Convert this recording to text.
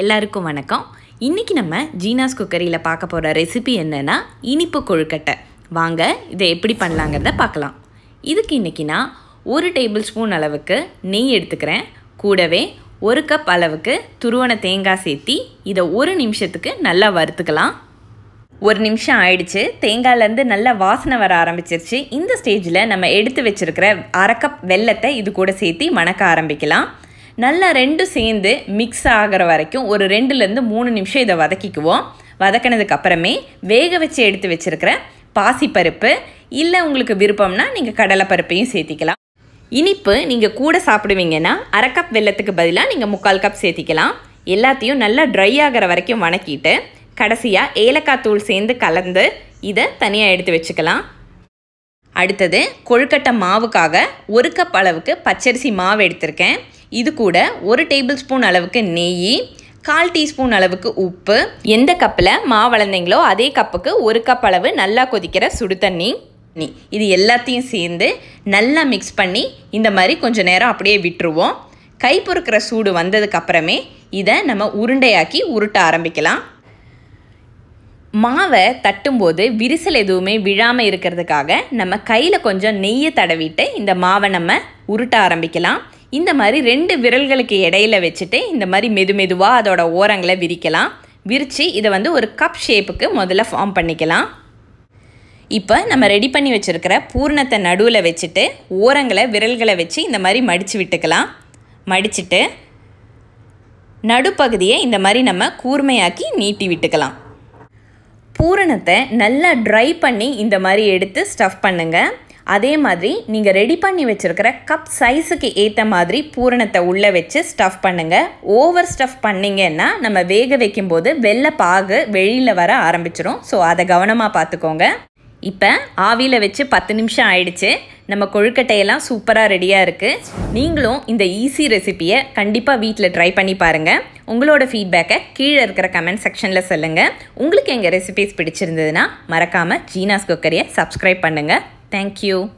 எல்லாருக்கும் வணக்கம் இன்றைக்கி நம்ம ஜீனாஸ் குக்கரியில் பார்க்க போகிற ரெசிபி என்னென்னா இனிப்பு கொழுக்கட்டை வாங்க இதை எப்படி பண்ணலாங்கிறத பார்க்கலாம் இதுக்கு இன்றைக்கி நான் ஒரு டேபிள் ஸ்பூன் அளவுக்கு நெய் எடுத்துக்கிறேன் கூடவே ஒரு கப் அளவுக்கு துருவன தேங்காய் சேர்த்தி இதை ஒரு நிமிஷத்துக்கு நல்லா வறுத்துக்கலாம் ஒரு நிமிஷம் ஆயிடுச்சு தேங்காயிலேருந்து நல்லா வாசனை வர ஆரம்பிச்சிருச்சு இந்த ஸ்டேஜில் நம்ம எடுத்து வச்சுருக்கிற அரை கப் வெள்ளத்தை இது கூட சேர்த்து மணக்க ஆரம்பிக்கலாம் நல்லா ரெண்டும் சேர்ந்து மிக்ஸ் ஆகிற வரைக்கும் ஒரு ரெண்டுலேருந்து மூணு நிமிஷம் இதை வதக்கிக்குவோம் அப்புறமே வேக வச்சு எடுத்து வச்சுருக்கிற பாசிப்பருப்பு இல்லை உங்களுக்கு விருப்பம்னா நீங்கள் கடலைப்பருப்பையும் சேர்த்திக்கலாம் இனிப்பு நீங்கள் கூட சாப்பிடுவீங்கன்னா அரை கப் வெள்ளத்துக்கு பதிலாக நீங்கள் முக்கால் கப் சேர்த்திக்கலாம் எல்லாத்தையும் நல்லா ட்ரை ஆகிற வரைக்கும் வணக்கிட்டு கடைசியாக ஏலக்காய் தூள் சேர்ந்து கலந்து இதை தனியாக எடுத்து வச்சுக்கலாம் அடுத்தது கொழுக்கட்டை மாவுக்காக ஒரு கப் அளவுக்கு பச்சரிசி மாவு எடுத்திருக்கேன் இது கூட ஒரு டேபிள் ஸ்பூன் அளவுக்கு நெய் கால் டீஸ்பூன் அளவுக்கு உப்பு எந்த கப்பில் மா வளர்ந்தீங்களோ அதே கப்புக்கு ஒரு கப் அளவு நல்லா கொதிக்கிற சுடு தண்ணி நீ இது எல்லாத்தையும் சேர்ந்து நல்லா மிக்ஸ் பண்ணி இந்த மாதிரி கொஞ்சம் நேரம் அப்படியே விட்டுருவோம் கை பொறுக்கிற சூடு வந்ததுக்கப்புறமே இதை நம்ம உருண்டையாக்கி உருட்ட ஆரம்பிக்கலாம் மாவை தட்டும்போது விரிசல் எதுவுமே விழாமல் இருக்கிறதுக்காக நம்ம கையில் கொஞ்சம் நெய்யை தடவிட்டு இந்த மாவை நம்ம உருட்ட ஆரம்பிக்கலாம் இந்த மாதிரி ரெண்டு விரல்களுக்கு இடையில வச்சுட்டு இந்த மாதிரி மெது மெதுவாக அதோட ஓரங்களை விரிக்கலாம் விரித்து இதை வந்து ஒரு கப் ஷேப்புக்கு முதல்ல ஃபார்ம் பண்ணிக்கலாம் இப்போ நம்ம ரெடி பண்ணி வச்சுருக்கிற பூர்ணத்தை நடுவில் வச்சுட்டு ஓரங்களை விரல்களை வச்சு இந்த மாதிரி மடித்து விட்டுக்கலாம் மடிச்சுட்டு நடுப்பகுதியை இந்த மாதிரி நம்ம கூர்மையாக்கி நீட்டி விட்டுக்கலாம் பூரணத்தை நல்லா ட்ரை பண்ணி இந்த மாதிரி எடுத்து ஸ்டஃப் பண்ணுங்கள் அதே மாதிரி நீங்கள் ரெடி பண்ணி வச்சுருக்கிற கப் சைஸுக்கு ஏற்ற மாதிரி பூரணத்தை உள்ளே வச்சு ஸ்டஃப் பண்ணுங்கள் ஓவர் ஸ்டஃப் பண்ணிங்கன்னா நம்ம வேக வைக்கும்போது வெள்ளை பாகு வெளியில் வர ஆரம்பிச்சிடும் ஸோ அதை கவனமாக பார்த்துக்கோங்க இப்போ ஆவியில் வச்சு பத்து நிமிஷம் ஆயிடுச்சு நம்ம கொழுக்கட்டையெல்லாம் சூப்பராக ரெடியாக இருக்குது நீங்களும் இந்த ஈஸி ரெசிப்பியை கண்டிப்பாக வீட்டில் ட்ரை பண்ணி பாருங்கள் உங்களோட ஃபீட்பேக்கை கீழே இருக்கிற கமெண்ட் செக்ஷனில் சொல்லுங்கள் உங்களுக்கு எங்கள் ரெசிபிஸ் பிடிச்சிருந்ததுன்னா மறக்காமல் ஜீனாஸ் குக்கரியை சப்ஸ்கிரைப் பண்ணுங்கள் Thank you.